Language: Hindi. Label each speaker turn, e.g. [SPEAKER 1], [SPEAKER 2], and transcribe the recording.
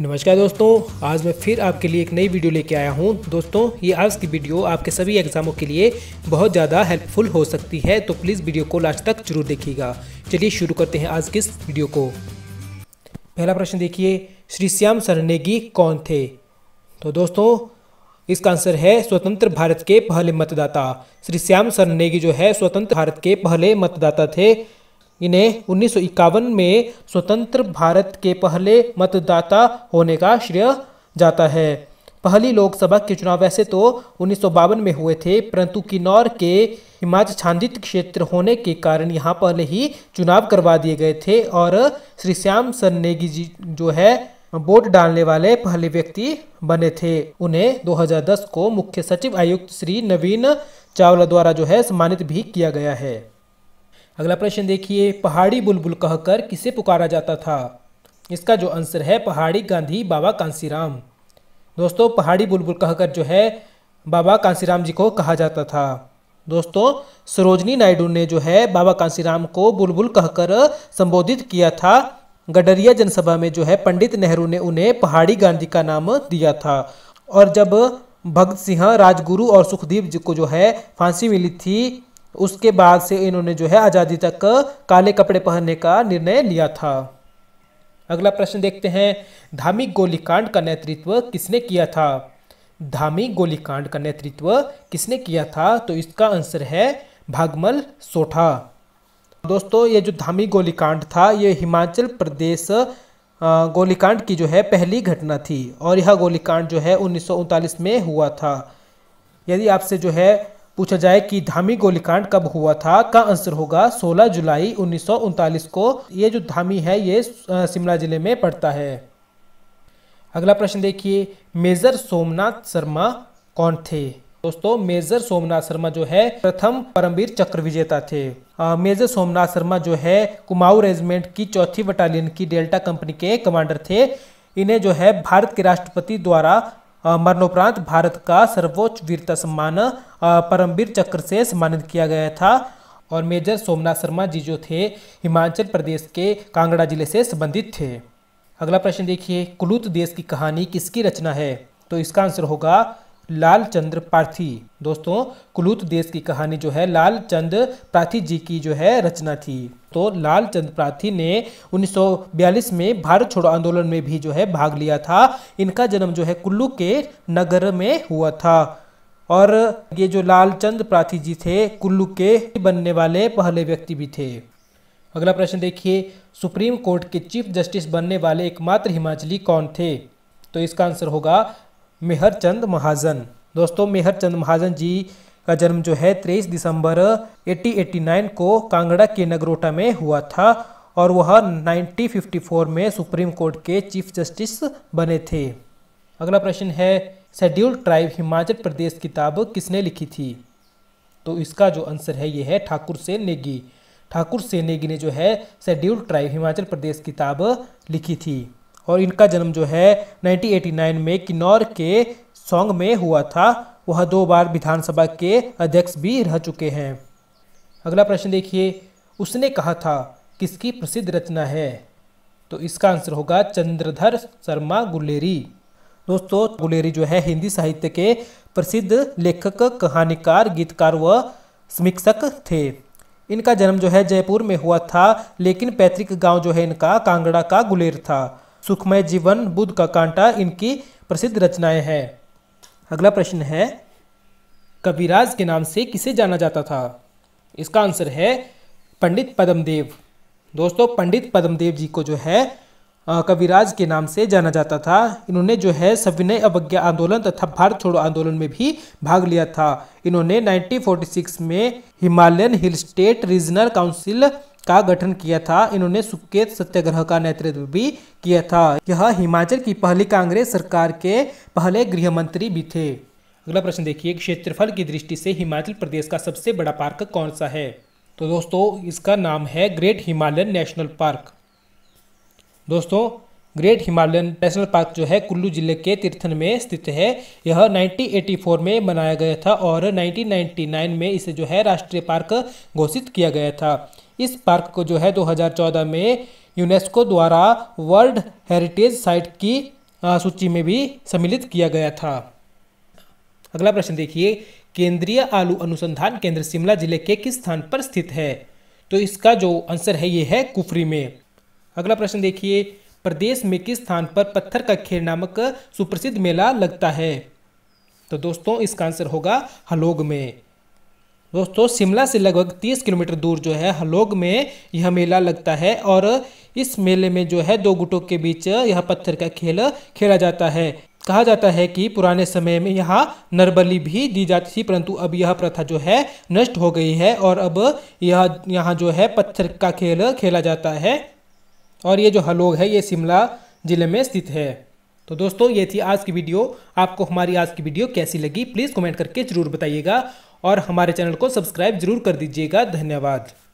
[SPEAKER 1] नमस्कार दोस्तों आज मैं फिर आपके लिए एक नई वीडियो लेके आया हूँ दोस्तों ये आज की वीडियो आपके सभी एग्जामों के लिए बहुत ज़्यादा हेल्पफुल हो सकती है तो प्लीज़ वीडियो को लास्ट तक जरूर देखिएगा चलिए शुरू करते हैं आज की इस वीडियो को पहला प्रश्न देखिए श्री श्याम सरनेगी कौन थे तो दोस्तों इसका आंसर है स्वतंत्र भारत के पहले मतदाता श्री श्याम सरनेगी जो है स्वतंत्र भारत के पहले मतदाता थे इन्हें उन्नीस में स्वतंत्र भारत के पहले मतदाता होने का श्रेय जाता है पहली लोकसभा के चुनाव वैसे तो उन्नीस में हुए थे परंतु किन्नौर के हिमाचल छांदित क्षेत्र होने के कारण यहाँ पहले ही चुनाव करवा दिए गए थे और श्री श्याम सन्नेगी जी जो है वोट डालने वाले पहले व्यक्ति बने थे उन्हें 2010 को मुख्य सचिव आयुक्त श्री नवीन चावला द्वारा जो है सम्मानित भी किया गया है अगला प्रश्न देखिए पहाड़ी बुलबुल कहकर किसे पुकारा जाता था इसका जो आंसर है पहाड़ी गांधी बाबा कांसीराम दोस्तों पहाड़ी बुलबुल कहकर जो है बाबा कांसीराम जी को कहा जाता था दोस्तों सरोजनी नायडू ने जो है बाबा कांसीराम को बुलबुल कहकर संबोधित किया था गडरिया जनसभा में जो है पंडित नेहरू ने उन्हें पहाड़ी गांधी का नाम दिया था और जब भगत सिंह राजगुरु और सुखदेव जी को जो है फांसी मिली थी उसके बाद से इन्होंने जो है आज़ादी तक काले कपड़े पहनने का निर्णय लिया था अगला प्रश्न देखते हैं धामी गोलीकांड का नेतृत्व किसने किया था धामी गोलीकांड का नेतृत्व किसने किया था तो इसका आंसर है भागमल सोठा दोस्तों ये जो धामी गोलीकांड था ये हिमाचल प्रदेश गोलीकांड की जो है पहली घटना थी और यह गोलीकांड जो है उन्नीस में हुआ था यदि आपसे जो है पूछा जाए कि धामी गोलीकांड कब हुआ था का आंसर होगा 16 जुलाई उन्नीस को ये जो धामी है ये शिमला जिले में पड़ता है अगला प्रश्न देखिए मेजर सोमनाथ शर्मा कौन थे दोस्तों मेजर सोमनाथ शर्मा जो है प्रथम परमवीर चक्र विजेता थे आ, मेजर सोमनाथ शर्मा जो है कुमाऊ रेजिमेंट की चौथी बटालियन की डेल्टा कंपनी के कमांडर थे इन्हें जो है भारत के राष्ट्रपति द्वारा मरणोपरांत भारत का सर्वोच्च वीरता सम्मान परमवीर चक्र से सम्मानित किया गया था और मेजर सोमनाथ शर्मा जी जो थे हिमाचल प्रदेश के कांगड़ा जिले से संबंधित थे अगला प्रश्न देखिए कुलूत देश की कहानी किसकी रचना है तो इसका आंसर होगा लाल चंद्र पार्थी दोस्तों कुलूत देश की कहानी जो है लाल चंद्र पार्थी जी की जो है रचना थी तो लाल चंद पार्थी ने 1942 में भारत छोड़ो आंदोलन में भी जो है भाग लिया था इनका जन्म जो है कुल्लू के नगर में हुआ था और ये जो लाल चंद प्रार्थी जी थे कुल्लू के बनने वाले पहले व्यक्ति भी थे अगला प्रश्न देखिए सुप्रीम कोर्ट के चीफ जस्टिस बनने वाले एकमात्र हिमाचली कौन थे तो इसका आंसर होगा मेहर चंद महाजन दोस्तों मेहर चंद महाजन जी का जन्म जो है 23 दिसंबर 1889 को कांगड़ा के नगरोटा में हुआ था और वह 1954 में सुप्रीम कोर्ट के चीफ जस्टिस बने थे अगला प्रश्न है शेड्यूल ट्राइब हिमाचल प्रदेश किताब किसने लिखी थी तो इसका जो आंसर है ये है ठाकुर से नेगी ठाकुर से नेगी ने जो है शेड्यूल ट्राइब हिमाचल प्रदेश किताब लिखी थी और इनका जन्म जो है 1989 में किन्नौर के सॉन्ग में हुआ था वह दो बार विधानसभा के अध्यक्ष भी रह चुके हैं अगला प्रश्न देखिए उसने कहा था किसकी प्रसिद्ध रचना है तो इसका आंसर होगा चंद्रधर शर्मा गुलेरी दोस्तों गुलेरी जो है हिंदी साहित्य के प्रसिद्ध लेखक कहानीकार गीतकार व समीक्षक थे इनका जन्म जो है जयपुर में हुआ था लेकिन पैतृक गांव जो है इनका कांगड़ा का गुलेर था सुखमय जीवन बुद्ध का कांटा इनकी प्रसिद्ध रचनाएं हैं अगला प्रश्न है कविराज के नाम से किसे जाना जाता था इसका आंसर है पंडित पदमदेव दोस्तों पंडित पदमदेव जी को जो है कविराज के नाम से जाना जाता था इन्होंने जो है सविनय अवज्ञा आंदोलन तथा भारत छोड़ो आंदोलन में भी भाग लिया था इन्होंने 1946 में Himalayan hill state regional council का गठन किया था इन्होंने सुकेत सत्याग्रह का नेतृत्व भी किया था यह हिमाचल की पहली कांग्रेस सरकार के पहले गृह मंत्री भी थे अगला प्रश्न देखिए क्षेत्रफल की दृष्टि से हिमाचल प्रदेश का सबसे बड़ा पार्क कौन सा है तो दोस्तों इसका नाम है ग्रेट हिमालयन नेशनल पार्क दोस्तों ग्रेट हिमालयन नेशनल पार्क जो है कुल्लू जिले के तीर्थन में स्थित है यह 1984 में बनाया गया था और 1999 में इसे जो है राष्ट्रीय पार्क घोषित किया गया था इस पार्क को जो है 2014 में यूनेस्को द्वारा वर्ल्ड हेरिटेज साइट की सूची में भी सम्मिलित किया गया था अगला प्रश्न देखिए केंद्रीय आलू अनुसंधान केंद्र शिमला जिले के किस स्थान पर स्थित है तो इसका जो आंसर है ये है कुफरी में अगला प्रश्न देखिए प्रदेश में किस स्थान पर पत्थर का खेल नामक सुप्रसिद्ध मेला लगता है तो दोस्तों इसका आंसर होगा हलोग में दोस्तों शिमला से लगभग तीस किलोमीटर दूर जो है हलोग में यह मेला लगता है और इस मेले में जो है दो गुटों के बीच यह पत्थर का खेल खेला जाता है कहा जाता है कि पुराने समय में यहाँ नरबली भी दी जाती थी परंतु अब यह प्रथा जो है नष्ट हो गई है और अब यह यहाँ जो है पत्थर का खेल खेला जाता है और ये जो हलोग है ये शिमला ज़िले में स्थित है तो दोस्तों ये थी आज की वीडियो आपको हमारी आज की वीडियो कैसी लगी प्लीज़ कमेंट करके ज़रूर बताइएगा और हमारे चैनल को सब्सक्राइब जरूर कर दीजिएगा धन्यवाद